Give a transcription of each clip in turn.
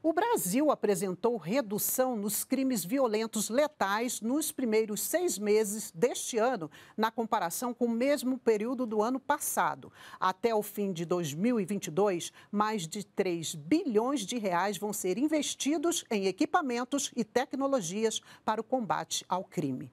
O Brasil apresentou redução nos crimes violentos letais nos primeiros seis meses deste ano, na comparação com o mesmo período do ano passado. Até o fim de 2022, mais de 3 bilhões de reais vão ser investidos em equipamentos e tecnologias para o combate ao crime.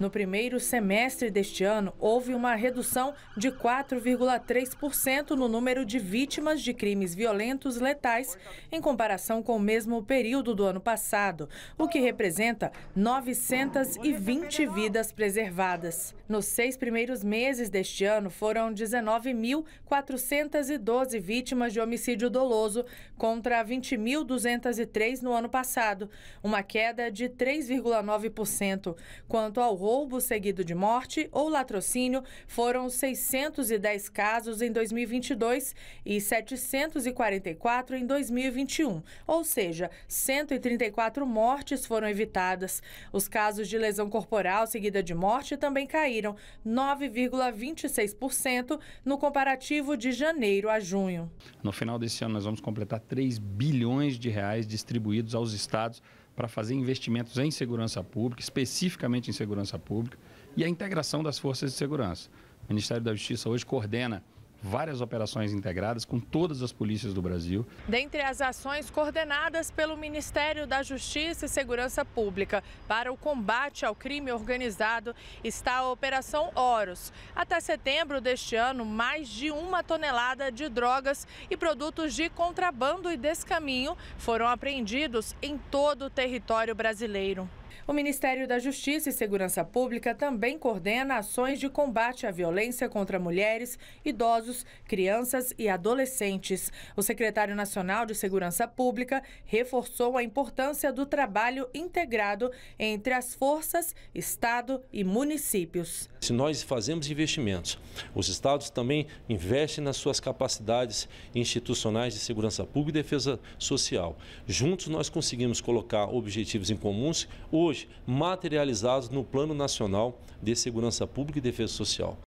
No primeiro semestre deste ano, houve uma redução de 4,3% no número de vítimas de crimes violentos letais em comparação com o mesmo período do ano passado, o que representa 920 vidas preservadas. Nos seis primeiros meses deste ano, foram 19.412 vítimas de homicídio doloso contra 20.203 no ano passado, uma queda de 3,9%. Quanto ao roubo seguido de morte ou latrocínio foram 610 casos em 2022 e 744 em 2021, ou seja, 134 mortes foram evitadas. Os casos de lesão corporal seguida de morte também caíram 9,26% no comparativo de janeiro a junho. No final desse ano, nós vamos completar 3 bilhões de reais distribuídos aos estados para fazer investimentos em segurança pública, especificamente em segurança pública, e a integração das forças de segurança. O Ministério da Justiça hoje coordena várias operações integradas com todas as polícias do Brasil. Dentre as ações coordenadas pelo Ministério da Justiça e Segurança Pública para o combate ao crime organizado está a Operação Horus. Até setembro deste ano, mais de uma tonelada de drogas e produtos de contrabando e descaminho foram apreendidos em todo o território brasileiro. O Ministério da Justiça e Segurança Pública também coordena ações de combate à violência contra mulheres, idosos, crianças e adolescentes. O secretário nacional de Segurança Pública reforçou a importância do trabalho integrado entre as forças, Estado e municípios. Se nós fazemos investimentos, os estados também investem nas suas capacidades institucionais de segurança pública e defesa social. Juntos nós conseguimos colocar objetivos em comuns, o hoje materializados no Plano Nacional de Segurança Pública e Defesa Social.